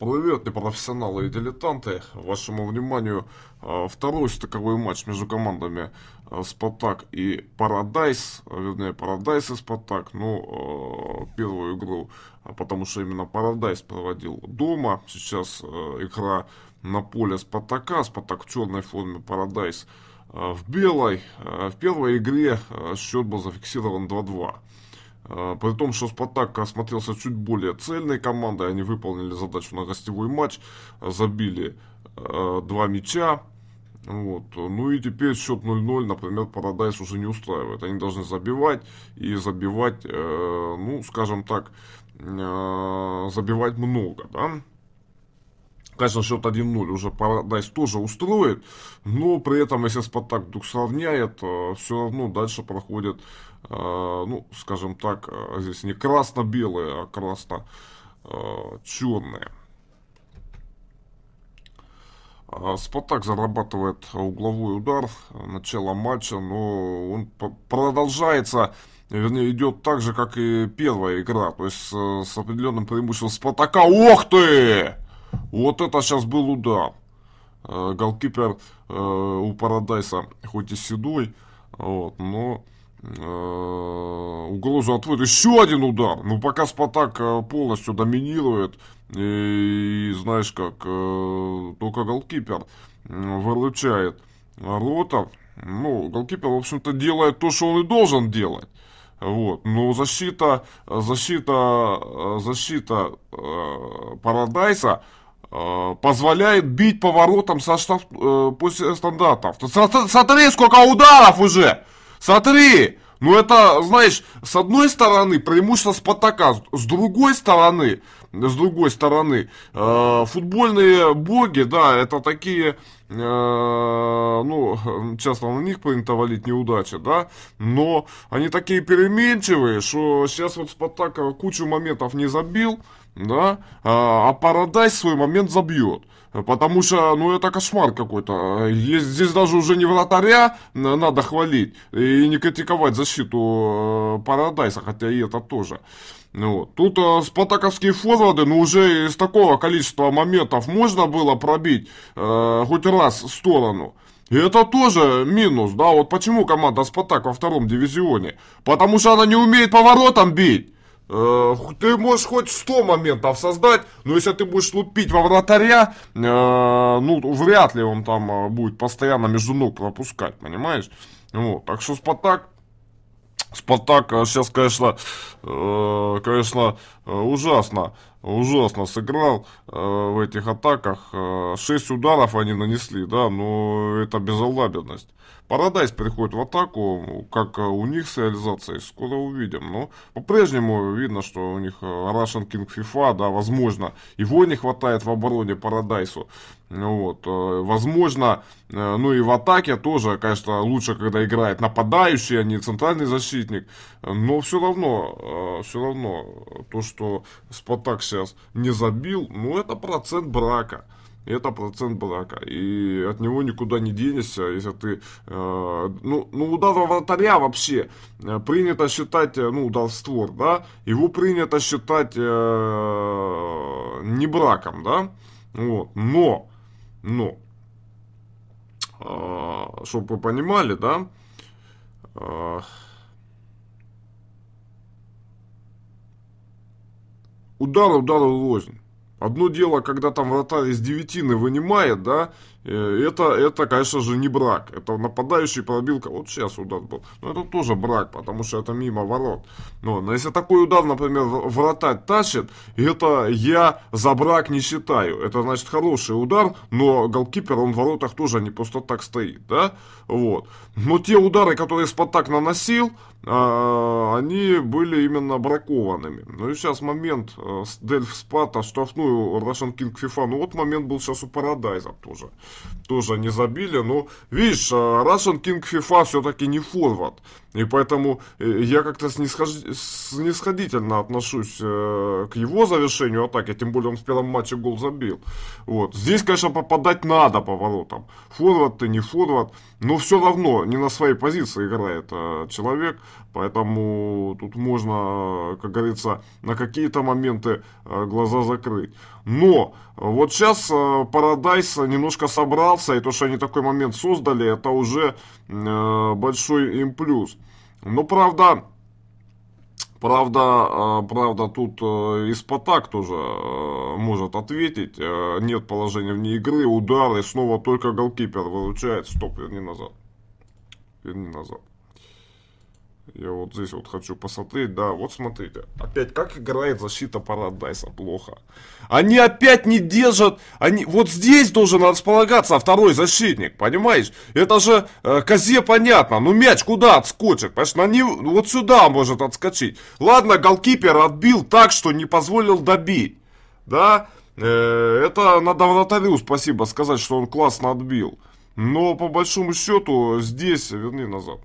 Привет, непрофессионалы и дилетанты. Вашему вниманию а, второй стыковой матч между командами а, Спартак и Парадайс. А, вернее, Парадайс и Спартак. Ну, первую игру, потому что именно Парадайс проводил дома. Сейчас игра на поле Спартака. Спартак в черной форме, Парадайс в белой. В первой игре счет был зафиксирован 2-2. А, при том, что Спартак осмотрелся чуть более цельной командой, они выполнили задачу на гостевой матч, забили э, два мяча. Вот. Ну и теперь счет 0-0, например, Парадайс уже не устраивает. Они должны забивать и забивать, э, ну, скажем так, э, забивать много, да. Конечно, счет 1-0 уже Paradise тоже устроит, но при этом, если Спартак вдруг сравняет, э, все равно дальше проходит, э, ну, скажем так, э, здесь не красно-белые, а красно-черные. А Спартак зарабатывает угловой удар, начало матча, но он продолжается, вернее, идет так же, как и первая игра, то есть с определенным преимуществом Спартака. Ох ты! Вот это сейчас был удар. Э, голкипер э, у Парадайса хоть и седой, вот, но э, угрозу отводит. Еще один удар. но ну, пока Спартак э, полностью доминирует. И, знаешь как, только голкипер выручает Ротов. Ну, голкипер, в общем-то, делает то, что он и должен делать. Вот. Но защита, защита, защита э, Парадайса, э, Э, позволяет бить поворотом со штраф, э, после стандартов. Смотри, сколько ударов уже! Смотри! Ну это, знаешь, с одной стороны преимущество Спартака, с другой стороны, с другой стороны, э, футбольные боги, да, это такие Э, ну, часто на них принято валить неудачи, да, но они такие переменчивые, что сейчас вот Спартак э, кучу моментов не забил, да, а, а Парадайс свой момент забьет. Потому что, ну, это кошмар какой-то. есть Здесь даже уже не вратаря надо хвалить и не критиковать защиту э, Парадайса, хотя и это тоже. Ну, вот. Тут а спартаковские форварды, ну, уже из такого количества моментов можно было пробить э, хоть раз в сторону. И это тоже минус, да, вот почему команда «Спартак» во втором дивизионе? Потому что она не умеет поворотом бить. Э, ты можешь хоть 100 моментов создать, но если ты будешь лупить во вратаря, э, ну, вряд ли он там э, будет постоянно между ног пропускать, понимаешь? Вот, так что «Спартак» Спартак сейчас, конечно, э, конечно, э, ужасно, ужасно сыграл э, в этих атаках. Шесть ударов они нанесли, да, но это безалаберность. Парадайз приходит в атаку, как э, у них с реализацией, скоро увидим. Но ну, по-прежнему видно, что у них э, Russian King FIFA, да, возможно, его не хватает в обороне Парадайсу. Ну вот. Э, возможно, ну и в атаке тоже, конечно, лучше, когда играет нападающий, а не центральный защитник. Но все равно, все равно, то, что Спартак сейчас не забил, ну это процент брака это процент брака. И от него никуда не денешься, если ты... Э, ну, ну, удар вратаря вообще э, принято считать, э, ну, удар в створ, да, его принято считать э, не браком, да, вот, но, но, э, чтобы вы понимали, да, э, удар удару рознь. Одно дело, когда там вратарь из девятины вынимает, да, Э, это, это, конечно же, не брак. Это нападающий пробилка вот сейчас удар был. Но это тоже брак, потому что это мимо ворот. Но, но если такой удар, например, врата тащит, это я за брак не считаю. Это, значит, хороший удар, но голкипер, он в воротах тоже не просто так стоит, да? Вот. Но те удары, которые Спартак наносил, а, они были именно бракованными. Ну и сейчас момент э, с Дельф Спата штрафную Russian King FIFA. Ну вот момент был сейчас у Парадайза тоже тоже не забили. Но, видишь, Russian а, King FIFA все-таки не форвард. И поэтому э, я как-то снисхож... снисходительно отношусь э, к его завершению атаки, тем более он в первом матче гол забил. Вот. Здесь, конечно, попадать надо по воротам. Форвард ты, не форвард, но все равно не на своей позиции играет э, человек, поэтому тут можно, как говорится, на какие-то моменты Э, глаза закрыть. Но э, вот сейчас Парадайс э, немножко собрался, и то, что они такой момент создали, это уже большой им плюс. Но правда, правда, правда тут Испатак тоже может ответить. Нет положения вне игры, удары, снова только голкипер выручает. Стоп, верни назад. Верни назад. Я вот здесь вот хочу посмотреть, да, вот смотрите. Опять, как играет защита Парадайса, плохо. Они опять не держат, они, вот здесь должен располагаться второй защитник, понимаешь? Это же э, козе понятно, ну мяч куда отскочит, понимаешь? Они, вот сюда может отскочить. Ладно, голкипер отбил так, что не позволил добить, да? Э, это надо вратарю спасибо сказать, что он классно отбил. Но по большому счету здесь, верни назад,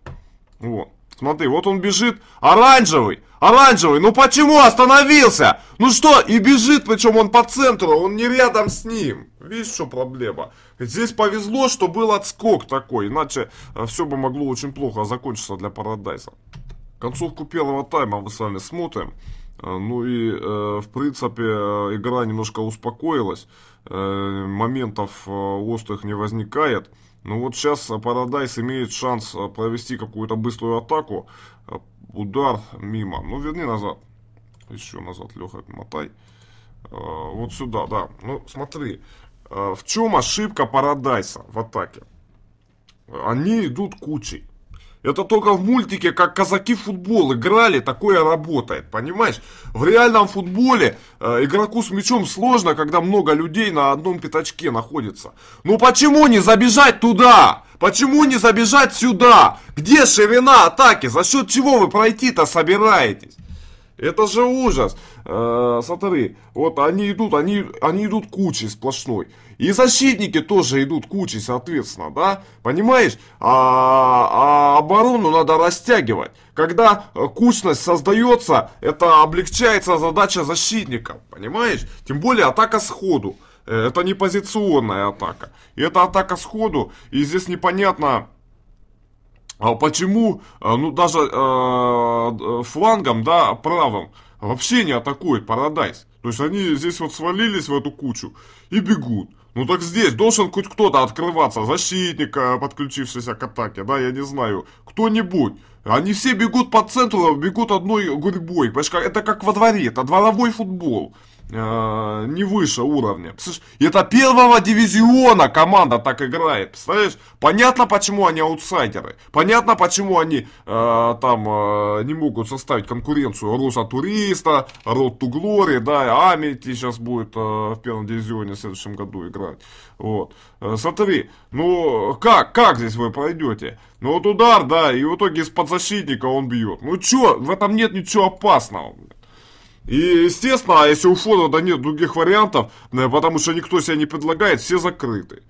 вот. Смотри, вот он бежит. Оранжевый! Оранжевый! Ну почему остановился? Ну что? И бежит, причем он по центру, а он не рядом с ним. Видишь, что проблема? Здесь повезло, что был отскок такой, иначе э, все бы могло очень плохо закончиться для Парадайза. Концовку первого тайма мы с вами смотрим. Э, ну и, э, в принципе, игра немножко успокоилась. Э, моментов э, острых не возникает. Но ну вот сейчас э, Парадайс имеет шанс провести какую-то быструю атаку. Удар мимо. Ну, верни назад. Еще назад, Леха, отмотай. Вот сюда, да. Ну, смотри. В чем ошибка Парадайса в атаке? Они идут кучей. Это только в мультике, как казаки в футбол играли, такое работает, понимаешь? В реальном футболе э, игроку с мячом сложно, когда много людей на одном пятачке находится. Ну почему не забежать туда? Почему не забежать сюда? Где ширина атаки? За счет чего вы пройти-то собираетесь? Это же ужас. Э, сатары. Вот они идут, они, они идут кучей сплошной. И защитники тоже идут кучей, соответственно, да? Понимаешь? А, а оборону надо растягивать. Когда э, кучность создается, это облегчается задача защитников, понимаешь? Тем более атака сходу. Э, это не позиционная атака. Это атака сходу, и здесь непонятно... А почему, э, ну даже э, флангом, да, правым, вообще не атакует Парадайз. То есть они здесь вот свалились в эту кучу и бегут. Ну так здесь должен хоть кто-то открываться, защитник, подключившийся к атаке, да, я не знаю, кто-нибудь. Они все бегут по центру, бегут одной гурьбой, понимаешь, это как во дворе, это дворовой футбол э, не выше уровня. Слышь, Это первого дивизиона команда так играет, представляешь? Понятно, почему они аутсайдеры. Понятно, почему они э, там э, не могут составить конкуренцию Руса Туриста, Род Ту Глори, да, Амити сейчас будет э, в первом дивизионе в следующем году играть. Вот. Э, смотри, ну как, как здесь вы пройдете? Ну вот удар, да, и в итоге из-под защитника он бьет. Ну чё, в этом нет ничего опасного, блядь. И, естественно, а если у фонда нет других вариантов, э, потому что никто себя не предлагает, все закрыты.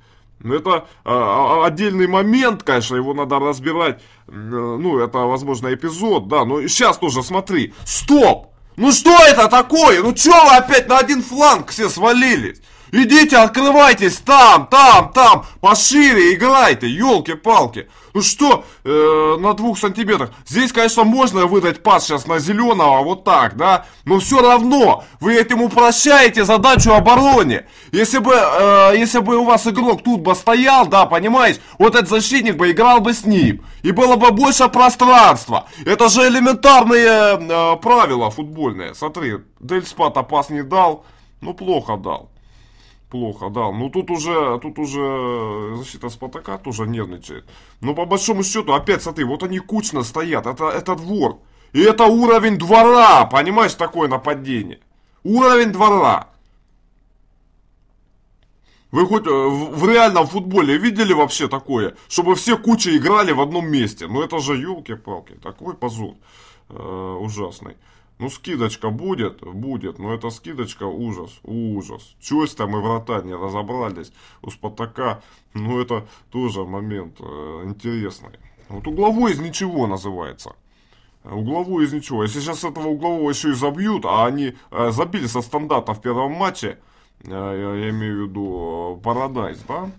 Это э, отдельный момент, конечно, его надо разбирать. Э, ну, это, возможно, эпизод, да. Но сейчас тоже смотри. Стоп! Ну что это такое? Ну что вы опять на один фланг все свалились? Идите, открывайтесь там, там, там, пошире играйте, елки-палки. Ну что, э, на двух сантиметрах. Здесь, конечно, можно выдать пас сейчас на зеленого, вот так, да. Но все равно, вы этим упрощаете задачу обороне. Если бы, э, если бы у вас игрок тут бы стоял, да, понимаешь, вот этот защитник бы играл бы с ним. И было бы больше пространства. Это же элементарные э, правила футбольные. Смотри, Дельспат опас не дал, ну плохо дал плохо, да. Ну тут уже, тут уже защита Спартака тоже нервничает. Но по большому счету, опять смотри, вот они кучно стоят, это, это двор. И это уровень двора, понимаешь, такое нападение. Уровень двора. Вы хоть э, в реальном футболе видели вообще такое? Чтобы все куча играли в одном месте. Ну это же елки-палки, такой позор э, ужасный. Ну, скидочка будет? Будет, но эта скидочка ужас, ужас. Честь там и врата не разобрались. У Спартака, ну, это тоже момент э, интересный. Вот угловой из ничего называется. Угловой из ничего. Если сейчас этого углового еще и забьют, а они э, забили со стандарта в первом матче, э, я, я имею в виду э, Парадайз, да?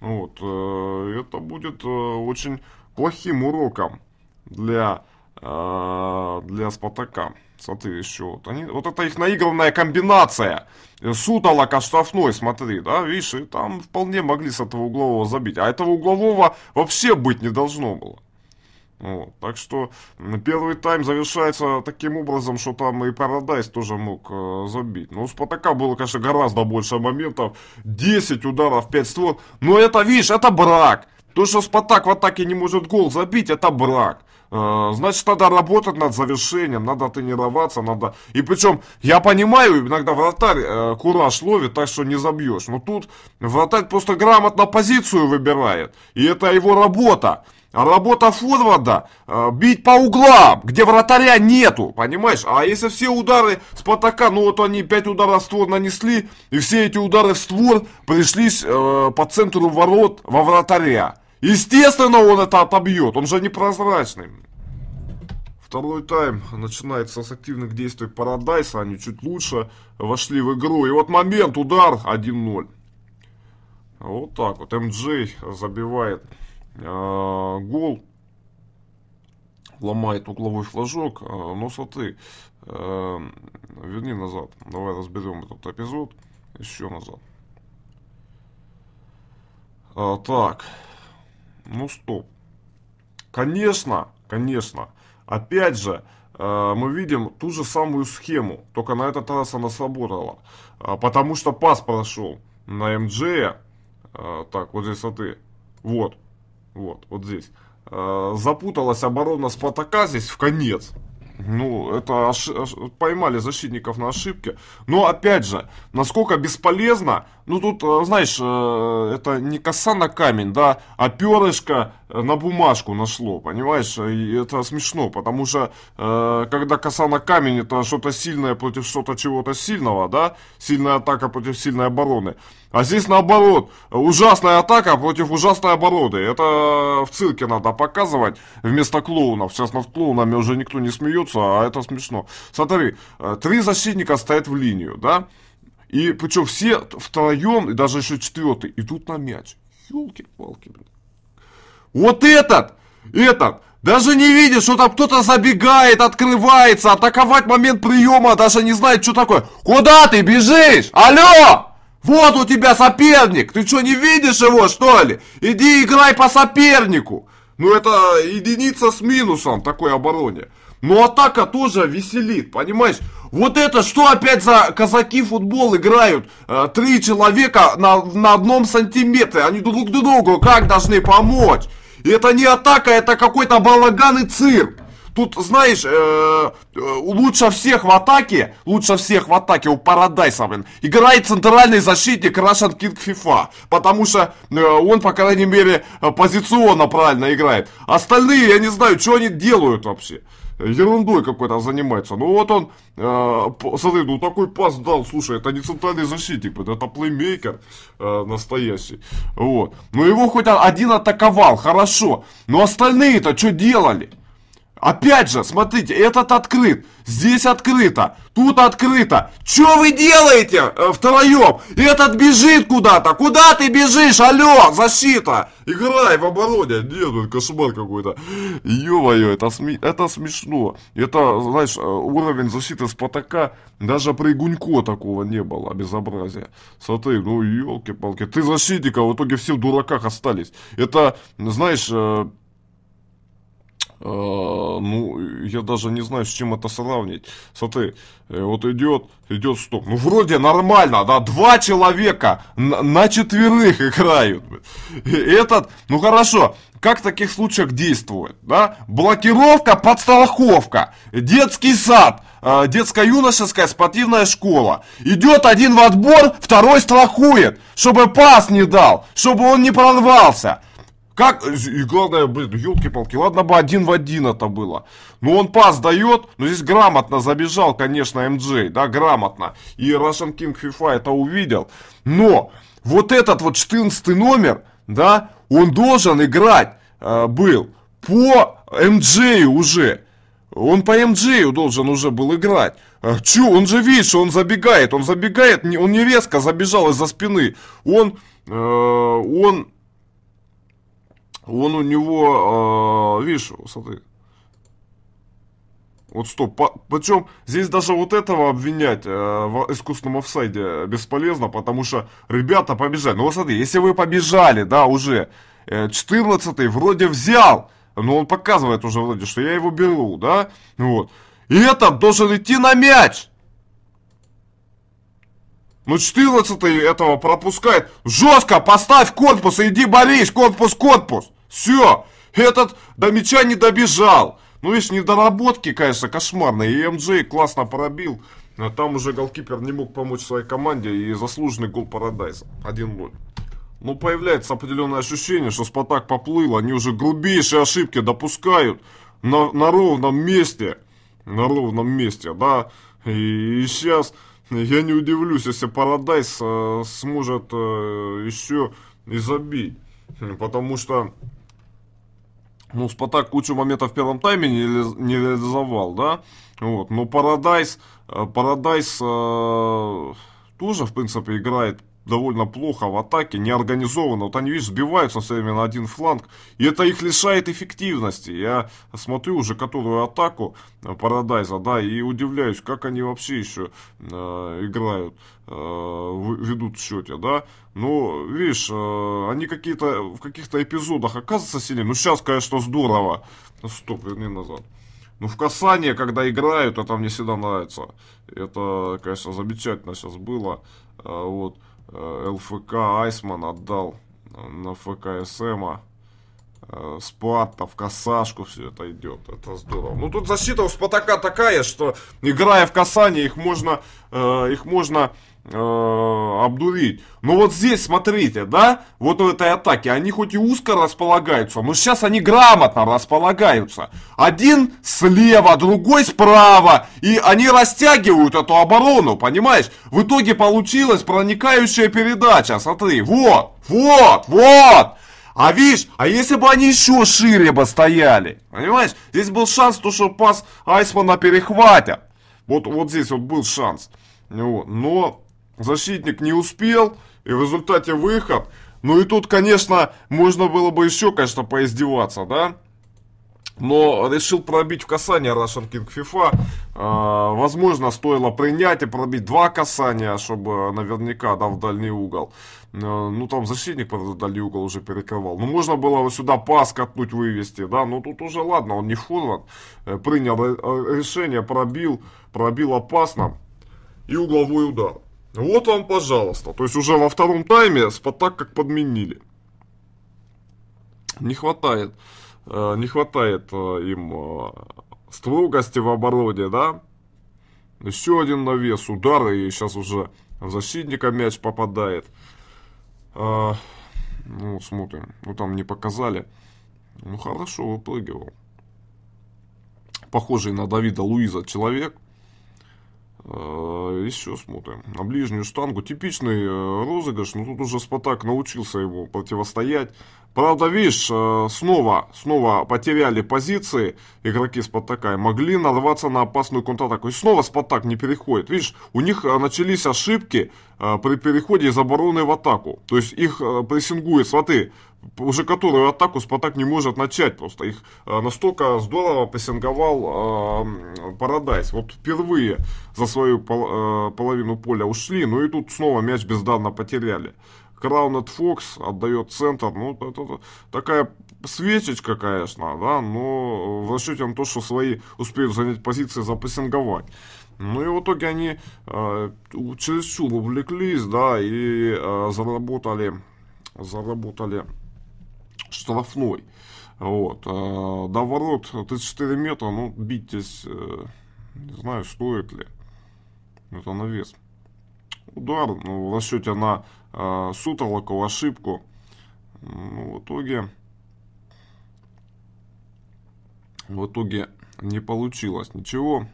Вот, э, это будет э, очень плохим уроком для, э, для Спартака. Смотри, а еще вот они. Вот это их наигранная комбинация. Сутолока штрафной, смотри, да, видишь, и там вполне могли с этого углового забить. А этого углового вообще быть не должно было. Вот. Так что первый тайм завершается таким образом, что там и Парадайз тоже мог э, забить. Но ну, у Спатака было, конечно, гораздо больше моментов. 10 ударов, 5 ствол. Но это, видишь, это брак. То, что Спартак в атаке не может гол забить, это брак. А, значит, надо работать над завершением, надо тренироваться, надо... И причем, я понимаю, иногда вратарь э, кураж ловит, так что не забьешь. Но тут вратарь просто грамотно позицию выбирает. И это его работа. А работа форварда э, бить по углам, где вратаря нету, понимаешь? А если все удары Спартака, ну вот они 5 ударов в створ нанесли, и все эти удары в створ пришлись э, по центру ворот во вратаря. Естественно, он это отобьет, он же непрозрачный. Второй тайм начинается с активных действий Парадайса, они чуть лучше вошли в игру. И вот момент, удар 1-0. Вот так вот, МДЖ забивает а, гол, ломает угловой флажок, а, но ну, соты. Э, верни назад. Давай разберем этот эпизод. Еще назад. А, так. Ну, стоп. Конечно, конечно. Опять же, э, мы видим ту же самую схему, только на этот раз она сработала. Потому что пас прошел на МДЖ. Так, вот здесь соты. Вот, вот, вот здесь. Э, запуталась оборона Спартака здесь в конец. Ну, это ошиб... поймали защитников на ошибке. Но опять же, насколько бесполезно, ну тут, э, знаешь, э, это не коса на камень, да, а перышко Э, на бумажку нашло, понимаешь? И это смешно, потому что э, когда коса на камень, это что-то сильное против что-то чего-то сильного, да? Сильная атака против сильной обороны. А здесь наоборот, ужасная атака против ужасной обороны. Это в цирке надо показывать вместо клоунов. Сейчас над клоунами уже никто не смеется, а это смешно. Смотри, э, три защитника стоят в линию, да? И причем все втроем, и даже еще четвертый, идут на мяч. Елки-палки, блин. Вот этот, этот, даже не видит, что там кто-то забегает, открывается, атаковать момент приема, даже не знает, что такое. Куда ты бежишь? Алло! Вот у тебя соперник! Ты что, не видишь его, что ли? Иди играй по сопернику! Ну, это единица с минусом такой обороне. Но атака тоже веселит, понимаешь? Вот это что опять за казаки футбол играют? Э, три человека на, на одном сантиметре. Они друг другу как должны помочь? Это не атака, это какой-то балаган и цирк. Тут, знаешь, э, э, лучше всех в атаке, лучше всех в атаке у Парадайса, блин, играет центральный защитник Russian King FIFA, потому что э, он, по крайней мере, позиционно правильно играет. Остальные, я не знаю, что они делают вообще. Ерундой какой-то занимается. Ну вот он, э, смотри, ну такой пас дал, слушай, это не центральный защитник, это плеймейкер э, настоящий. Вот. Ну его хоть один атаковал, хорошо. Но остальные-то что делали? Опять же, смотрите, этот открыт, здесь открыто, тут открыто. Чё вы делаете э, втроем? Этот бежит куда-то, куда ты бежишь, алё, защита! Играй в обороне, нет, это кошмар какой-то. Ё-моё, это, сми... это смешно. Это, знаешь, э, уровень защиты Спартака, даже при Гунько такого не было, безобразие. Смотри, ну ёлки-палки, ты защитника в итоге все в дураках остались. Это, знаешь... Э а, ну, я даже не знаю, с чем это сравнить. Смотри, э, вот идет, идет стоп. Ну, вроде нормально, да, два человека на, на четверых играют. этот, ну хорошо, как в таких случаях действует, да? Блокировка, подстраховка, детский сад, э, детско-юношеская спортивная школа. Идет один в отбор, второй страхует, чтобы пас не дал, чтобы он не прорвался. Как? И главное, блин, елки-палки, ладно бы один в один это было. Ну он пас дает, но здесь грамотно забежал, конечно, МД, да, грамотно. И Russian King FIFA это увидел. Но вот этот вот 14 номер, да, он должен играть э, был по МД уже. Он по МД должен уже был играть. Э, чё, он же, видишь, он забегает, он забегает, он не резко забежал из-за спины. Он, э, он он у него, э, видишь, смотри. Вот стоп. По, причем здесь даже вот этого обвинять э, в искусственном офсайде бесполезно, потому что ребята побежали. Ну вот смотри, если вы побежали, да, уже э, 14-й вроде взял, но он показывает уже вроде, что я его беру, да, вот. И это должен идти на мяч. Ну 14 этого пропускает. Жестко, поставь корпус, иди борись, корпус, корпус. Все, этот до мяча не добежал. Ну, видишь, недоработки, конечно, кошмарные. И МД классно пробил. А там уже голкипер не мог помочь своей команде. И заслуженный гол Парадайза. 1-0. Ну, появляется определенное ощущение, что Спартак поплыл. Они уже грубейшие ошибки допускают на, на ровном месте. На ровном месте, да. И, и сейчас... Я не удивлюсь, если Парадайс э, сможет э, еще и забить. Хм, потому что ну, Спартак кучу моментов в первом тайме не, не реализовал, да? Вот. Но Парадайс, Парадайс э, э, тоже, в принципе, играет довольно плохо в атаке, неорганизованно. Вот они, видишь, сбиваются все время на один фланг, и это их лишает эффективности. Я смотрю уже которую атаку э, Парадайза, да, и удивляюсь, как они вообще еще э, играют, э, ведут в счете, да. Но, ну, видишь, э, они какие-то в каких-то эпизодах оказываются сильнее. Ну, сейчас, конечно, здорово. Стоп, верни назад. Ну, в касание, когда играют, это мне всегда нравится. Это, конечно, замечательно сейчас было. Э, вот. Э, ЛФК Айсман отдал э, на ФК СМа. Э, спад в касашку все это идет. Это здорово. Ну тут защита у Спартака такая, что играя в касание, их можно, э, их можно э, обдурить. Но ну вот здесь, смотрите, да, вот в этой атаке, они хоть и узко располагаются, но сейчас они грамотно располагаются. Один слева, другой справа, и они растягивают эту оборону, понимаешь? В итоге получилась проникающая передача, смотри, вот, вот, вот. А видишь, а если бы они еще шире бы стояли, понимаешь? Здесь был шанс, то, что пас Айсмана перехватят. Вот, вот здесь вот был шанс. Вот. Но защитник не успел, и в результате выход. Ну и тут, конечно, можно было бы еще, конечно, поиздеваться, да? Но решил пробить в касание Russian King FIFA. Э, возможно, стоило принять и пробить два касания, чтобы наверняка, да, в дальний угол. Э, ну, там защитник, правда, дальний угол уже перекрывал. Ну, можно было вот сюда пас катнуть, вывести, да. Но ну, тут уже, ладно, он не форвард. Э, принял э, э, решение, пробил, пробил опасно. И угловой удар. Вот вам, пожалуйста. То есть уже во втором тайме Спартак как подменили. Не хватает, э, не хватает э, им э, строгости в обороне, да? Еще один навес, удар, и сейчас уже в защитника мяч попадает. Ну, смотрим. Ну, там не показали. Ну, хорошо, выпрыгивал. Похожий на Давида Луиза человек – еще э, смотрим. На ближнюю штангу. Типичный э, розыгрыш, но тут уже Спартак научился ему противостоять. Правда, видишь, э, снова, снова потеряли позиции игроки Спартака и могли нарваться на опасную контратаку. И снова Спартак не переходит. Видишь, у них э, начались ошибки э, при переходе из обороны в атаку. То есть их прессингует, смотри, уже которую атаку Спартак не может начать просто. Их настолько здорово прессинговал Парадайс. Вот впервые за свою половину поля ушли, ну и тут снова мяч бездарно потеряли. Краунет Фокс отдает центр. Ну, это, это такая свечечка, конечно, да, но в расчете на то, что свои успеют занять позиции, за запрессинговать. Ну и в итоге они э, чересчур увлеклись, да, и э, заработали, заработали штрафной. Вот. Э, до ворот 34 метра, ну, бить здесь, э, не знаю, стоит ли. Это на вес удар ну, а, в расчете на э, сутолоку, ошибку. Ну, в итоге... В итоге не получилось ничего.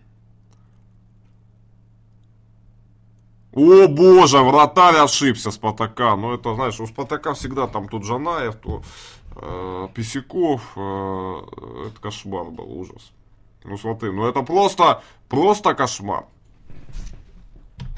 О боже, вратарь ошибся Спартака. Ну это, знаешь, у Спартака всегда там тут Жанаев, то э, Писяков. Э, это кошмар был, ужас. Ну смотри, ну это просто, просто кошмар.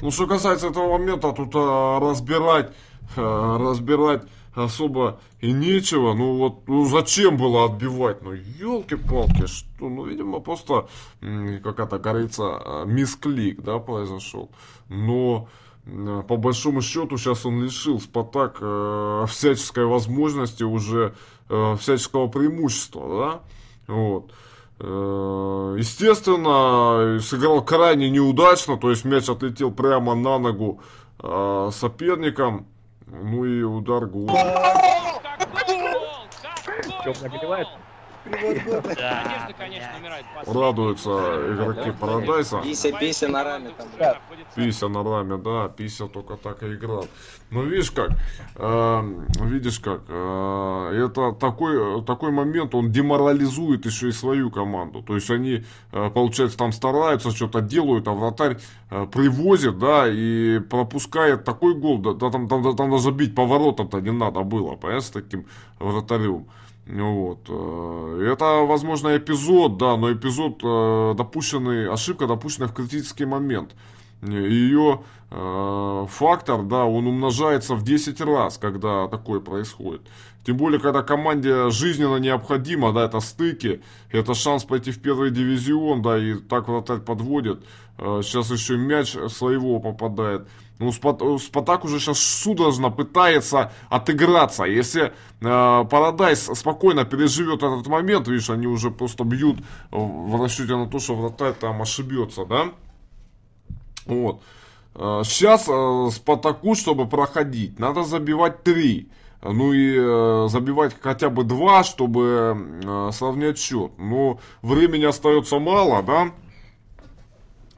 Ну, что касается этого момента, тут а, э, разбирать, а, разбирать особо и нечего. Ну вот, ну зачем было отбивать? Ну, елки-палки, что? Ну, видимо, просто какая-то, говорится, э, мисклик, да, произошел. Но по большому счету сейчас он лишил Спартак э, всяческой возможности уже э, всяческого преимущества, да, вот. Э, естественно, сыграл крайне неудачно, то есть мяч отлетел прямо на ногу э, соперникам. Ну и удар гол. Чем нагревается? Надежда, конечно, умирает. Радуются игроки Парадайса. Пися, пися на раме Пися на раме, да, пися только так и играл. Ну, видишь как, эм, видишь как, э, это такой, такой момент, он деморализует еще и свою команду. То есть они, э, получается, там стараются, что-то делают, а вратарь э, привозит, да, и пропускает такой гол, да, там, там, да, там даже бить поворотом-то не надо было, понимаешь, с таким вратарем. Вот. Э, это, возможно, эпизод, да, но эпизод э, допущенный, ошибка допущенная в критический момент. Ее э, фактор, да, он умножается в 10 раз, когда такое происходит. Тем более, когда команде жизненно необходимо, да, это стыки, это шанс пойти в первый дивизион, да, и так вратарь подводит. Э, сейчас еще мяч своего попадает. Ну, э, Спартак уже сейчас судорожно пытается отыграться. Если э, спокойно переживет этот момент, видишь, они уже просто бьют в расчете на то, что вратарь там ошибется, да? Вот. Э, сейчас э, Спартаку, чтобы проходить, надо забивать три. Ну и э, забивать хотя бы два, чтобы э, сравнять счет. Но ну, времени остается мало, да?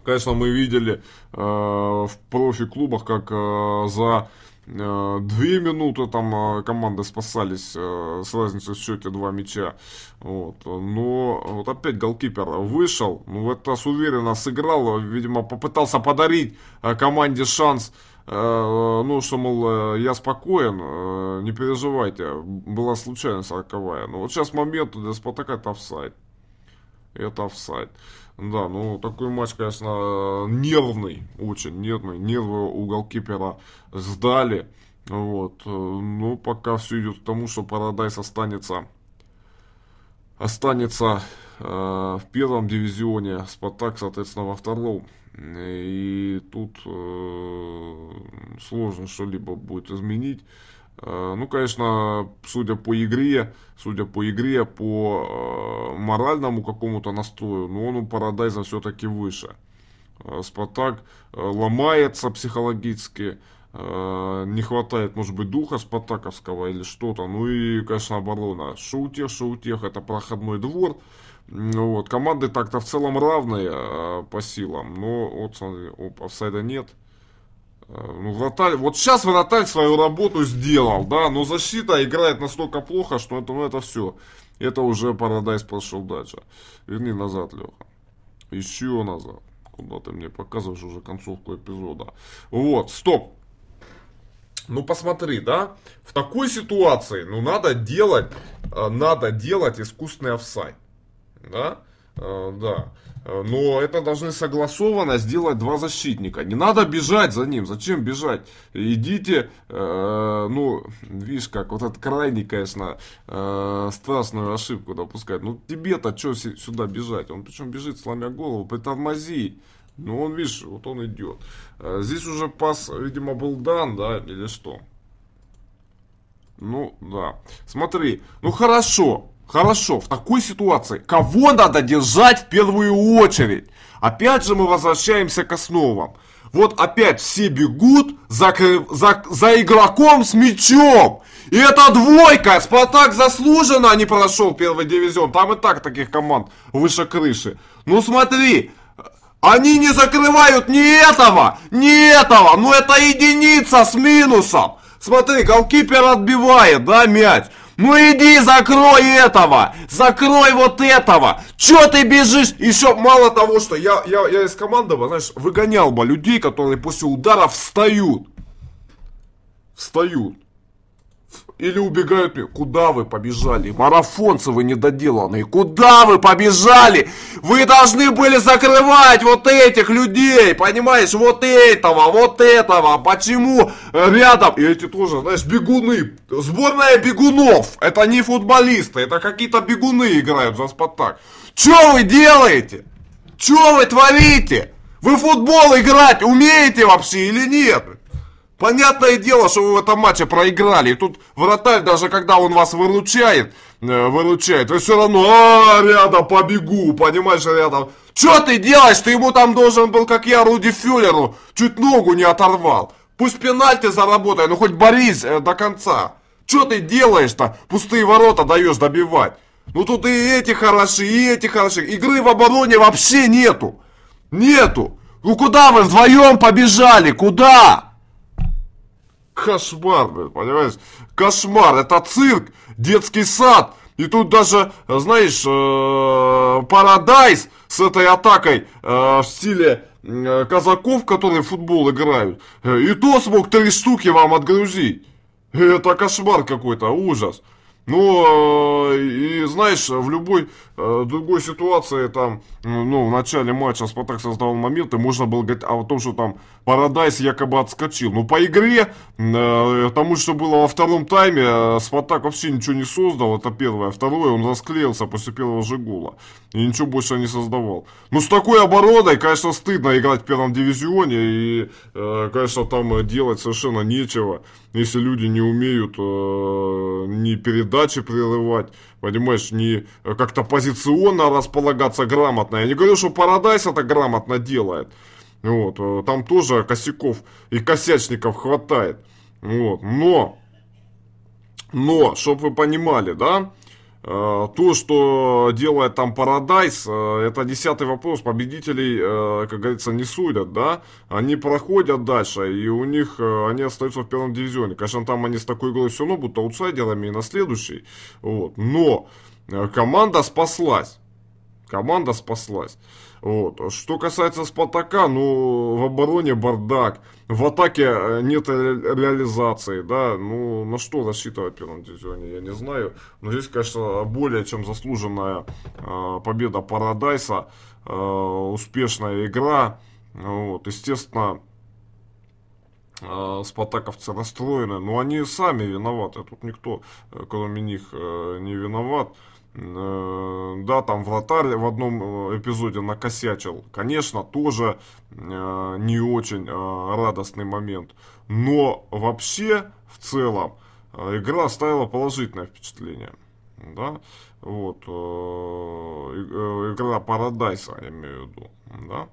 Конечно, мы видели э, в профи-клубах, как э, за э, две минуты там э, команды спасались э, с разницей в счете два мяча. Вот. Но вот опять голкипер вышел, ну в этот раз уверенно сыграл, видимо попытался подарить команде шанс ну, что, мол, я спокоен, не переживайте, была случайность роковая. Но вот сейчас момент для Спартака это офсайд. Это офсайд. Да, ну такой матч, конечно, нервный, очень нервный. Нервы у голкипера сдали. Вот. Но ну, пока все идет к тому, что Парадайс останется останется э, в первом дивизионе, Спартак, соответственно, во втором. И тут э, сложно что-либо будет изменить. Э, ну, конечно, судя по игре, судя по игре, по э, моральному какому-то настрою, ну он у Парадайза все-таки выше. Э, Спартак ломается психологически, не хватает, может быть, духа спартаковского или что-то. Ну и, конечно, оборона. Шоутех, Шоутех, это проходной двор. Вот. Команды так-то в целом равные по силам, но вот, смотри, оп, офсайда нет – ну, вратарь, вот сейчас вратарь свою работу сделал, да, но защита играет настолько плохо, что это, ну, это все. Это уже Парадайз пошел дальше. Верни назад, Леха. Еще назад. Куда ты мне показываешь уже концовку эпизода? Вот, стоп. Ну, посмотри, да, в такой ситуации, ну, надо делать, э, надо делать искусственный офсайд, да, Э, да. Э, но это должны согласованно сделать два защитника. Не надо бежать за ним. Зачем бежать? Идите, э, ну, видишь как, вот это крайний, конечно, э, страшную ошибку допускать. Ну, тебе-то что сюда бежать? Он причем бежит, сломя голову, притормози. Ну, он, видишь, вот он идет. Э, здесь уже пас, видимо, был дан, да, или что? Ну, да. Смотри, ну хорошо. Хорошо, в такой ситуации кого надо держать в первую очередь? Опять же мы возвращаемся к основам. Вот опять все бегут за, за, за игроком с мячом. И это двойка. Спартак заслуженно а не прошел первый дивизион. Там и так таких команд выше крыши. Ну смотри, они не закрывают ни этого, ни этого. Ну это единица с минусом. Смотри, голкипер отбивает, да, мяч. Ну иди, закрой этого! Закрой вот этого! Чё ты бежишь? Еще мало того, что я, я, я из команды, знаешь, выгонял бы людей, которые после удара встают. Встают. Или убегают мне. Куда вы побежали? Марафонцы вы недоделанные. Куда вы побежали? Вы должны были закрывать вот этих людей. Понимаешь, вот этого, вот этого. Почему рядом? И эти тоже, знаешь, бегуны. Сборная бегунов. Это не футболисты. Это какие-то бегуны играют за Спартак. Чё вы делаете? Чё вы творите? Вы футбол играть умеете вообще или нет? Понятное дело, что вы в этом матче проиграли. тут вратарь, даже когда он вас выручает, э, выручает, вы все равно а, рядом побегу, понимаешь, рядом. Че ты делаешь? Ты ему там должен был, как я, Руди Фюллеру, чуть ногу не оторвал. Пусть пенальти заработай, ну хоть борис э, до конца. Че ты делаешь-то? Пустые ворота даешь добивать. Ну тут и эти хороши, и эти хороши. Игры в обороне вообще нету. Нету. Ну куда вы вдвоем побежали? Куда? кошмар, блин, понимаешь? Кошмар, это цирк, детский сад. И тут даже, знаешь, Парадайз э, с этой атакой э, в стиле э, казаков, которые в футбол играют, и то смог три штуки вам отгрузить. Это кошмар какой-то, ужас. Ну, и знаешь, в любой Э, другой ситуации, там, э, ну, в начале матча Спартак создавал моменты, можно было говорить о том, что там Парадайс якобы отскочил. Но по игре, э, тому, что было во втором тайме, Спартак вообще ничего не создал, это первое. А второе, он расклеился после первого же гола. И ничего больше не создавал. Ну, с такой обороной, конечно, стыдно играть в первом дивизионе, и, конечно, там делать совершенно нечего, если люди не умеют ни передачи прерывать, понимаешь, не э, как-то позиционно располагаться грамотно. Я не говорю, что Парадайс это грамотно делает. Вот, э, там тоже косяков и косячников хватает. Вот, но, но, чтобы вы понимали, да, Э, то, что делает там Парадайз, э, это десятый вопрос. Победителей, э, как говорится, не судят, да? Они проходят дальше, и у них они остаются в первом дивизионе. Конечно, там они с такой игрой все равно будут аутсайдерами и на следующий. Вот. Но команда спаслась. Команда спаслась. Вот. Что касается Спартака, ну, в обороне бардак. В атаке э, нет ре- реализации, да. Ну, на что рассчитывать в первом дивизионе, я не знаю. Но здесь, конечно, более чем заслуженная э, победа Парадайса. Э, успешная игра. Вот. Естественно, э, спартаковцы расстроены, но они сами виноваты, тут никто, э, кроме них, не виноват. Э, да, там вратарь в одном э, эпизоде накосячил. Конечно, тоже э, не очень радостный момент. Но вообще, в целом, игра оставила положительное впечатление. Да? Вот. Игра Парадайса, я имею в виду. Да?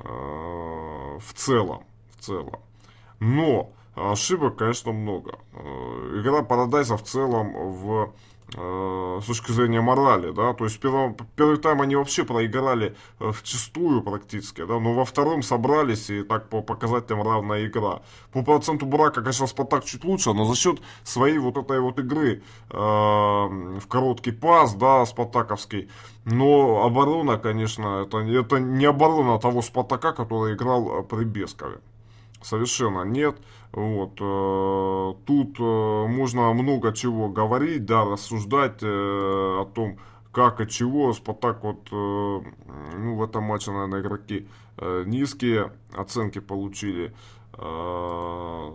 В целом. В целом. Но ошибок, конечно, много. Игра Парадайса в целом в Э, с точки зрения морали, да, то есть первым, первый тайм они вообще проиграли э, в чистую практически, да, но во втором собрались и так по показателям равная игра. По проценту брака, конечно, Спартак чуть лучше, но за счет своей вот этой вот игры э, в короткий пас, да, спартаковский, но оборона, конечно, это, это не оборона того Спартака, который играл э, при Бескове. Совершенно нет. Вот. Э, тут э, можно много чего говорить, да, рассуждать э, о том, как и чего. Спартак вот, ну, в этом матче, наверное, игроки низкие оценки получили. Ну,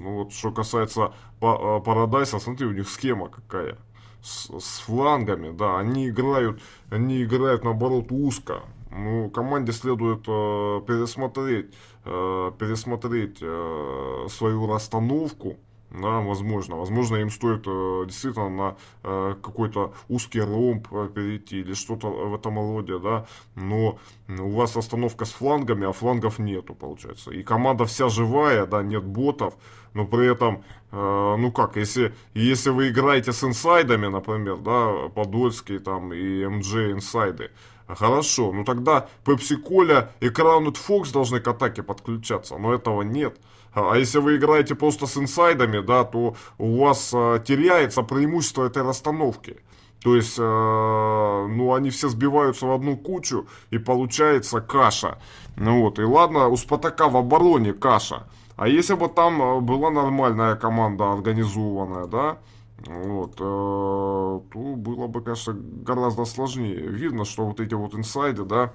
вот, что касается Парадайса, смотри, у них схема какая. С, с флангами, да, они играют, они играют, наоборот, узко. Ну, команде следует э, пересмотреть, э, пересмотреть э, свою расстановку, да, возможно. Возможно, им стоит э, действительно на э, какой-то узкий ромб э, перейти или что-то в этом роде, да. Но у вас остановка с флангами, а флангов нету, получается. И команда вся живая, да, нет ботов, но при этом, э, ну как, если, если вы играете с инсайдами, например, да, Подольский там и МД инсайды, э, Хорошо, ну тогда Пепси-Коля и Краунет Фокс должны к атаке подключаться, но этого нет. А, а если вы играете просто с инсайдами, да, то у вас э, теряется преимущество этой расстановки. То есть, э, ну, они все сбиваются в одну кучу, и получается каша. Ну вот, и ладно, у Спатака в обороне каша. А если бы там была нормальная команда организованная, да, вот, э, то было бы, конечно, гораздо сложнее. Видно, что вот эти вот инсайды, да,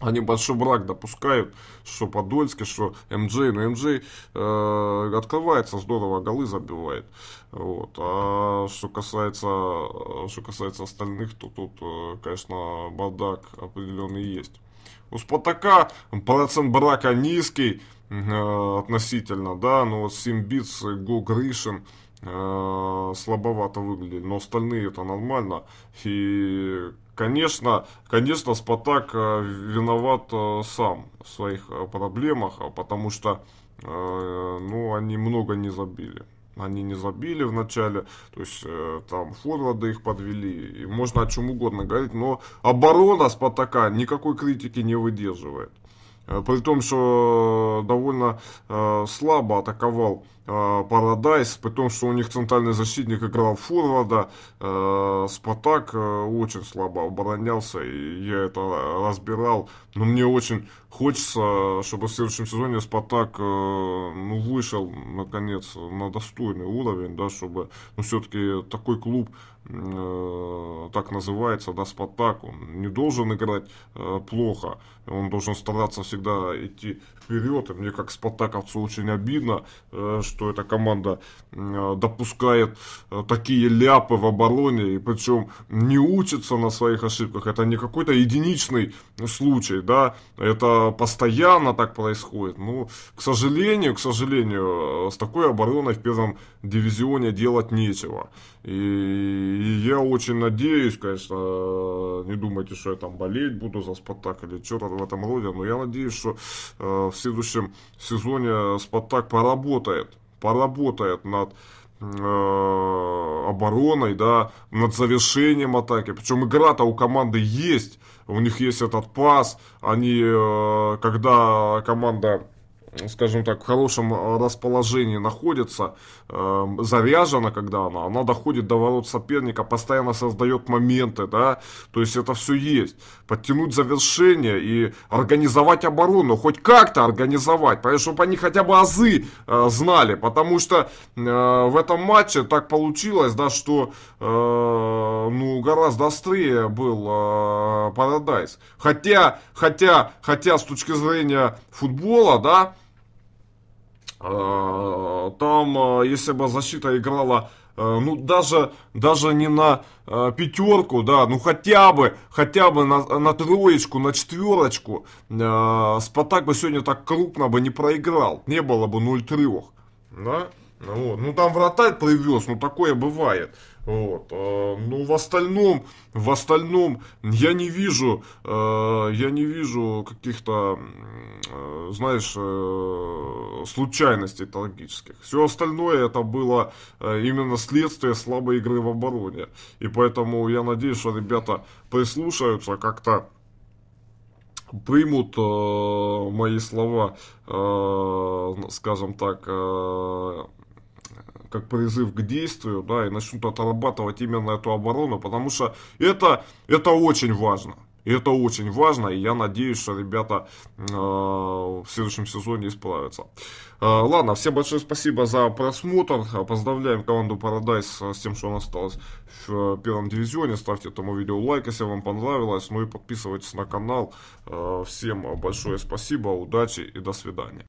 они большой брак допускают, что Подольский, что МДЖ, но МДЖ э, открывается здорово, голы забивает. Вот. А что касается, что касается остальных, то тут, э, конечно, бардак определенный есть. У Спартака процент брака низкий э, относительно, да, но вот Симбиц, Гу Гришин, Э, слабовато выглядели, но остальные это нормально. И, конечно, конечно, Спартак э, виноват э, сам в своих проблемах, а потому что, ну, они много не забили. Они не забили в начале, то есть там форварды их подвели, и можно о чем угодно говорить, но оборона Спартака никакой критики не выдерживает. Э, при том, что э, довольно э, слабо атаковал Парадайс, при том, что у них центральный защитник играл форварда, Спартак очень слабо оборонялся, и я это разбирал. Но мне очень хочется, чтобы в следующем сезоне Спартак ну, вышел, наконец, на достойный уровень, да, чтобы ну, все-таки такой клуб Э, так называется, да, Спартак, он не должен играть э, плохо, он должен стараться всегда идти вперед, и мне как спартаковцу очень обидно, э, что эта команда э, допускает э, такие ляпы в обороне, и причем не учится на своих ошибках, это не какой-то единичный случай, да, это постоянно так происходит, ну, к сожалению, к сожалению, э, с такой обороной в первом дивизионе делать нечего, и и я очень надеюсь, конечно, не думайте, что я там болеть буду за Спартак или что-то в этом роде, но я надеюсь, что э, в следующем сезоне Спартак поработает, поработает над э, обороной, да, над завершением атаки. Причем игра-то у команды есть, у них есть этот пас, они, э, когда команда скажем так, в хорошем э, расположении находится, э, заряжена, когда она, она доходит до ворот соперника, постоянно создает моменты, да, то есть это все есть. Подтянуть завершение и организовать оборону, хоть как-то организовать, понимаешь, чтобы они хотя бы азы э, знали, потому что э, в этом матче так получилось, да, что, э, ну, гораздо острее был э, Хотя, хотя, хотя с точки зрения футбола, да, Э, там, э, если бы защита играла, э, ну, даже, даже не на пятерку, да, ну, хотя бы, хотя бы на, на троечку, на четверочку, Спартак бы сегодня так крупно бы не проиграл. Не было бы 0-3, да. Ну вот. Ну там вратарь привез, ну такое бывает. Вот. Э, ну в остальном, в остальном я не вижу, э, я не вижу каких-то, э, знаешь, случайностей трагических. Все остальное это было именно следствие слабой игры в обороне. И поэтому я надеюсь, что ребята прислушаются как-то примут мои слова, скажем так, как призыв к действию, да, и начнут отрабатывать именно эту оборону, потому что это, это очень важно. это очень важно, и я надеюсь, что ребята э, в следующем сезоне исправятся. Э, ладно, всем большое спасибо за просмотр. Поздравляем команду Paradise с тем, что она осталась в э, первом дивизионе. Ставьте этому видео лайк, если вам понравилось. Ну и подписывайтесь на канал. Э, всем большое спасибо, удачи и до свидания.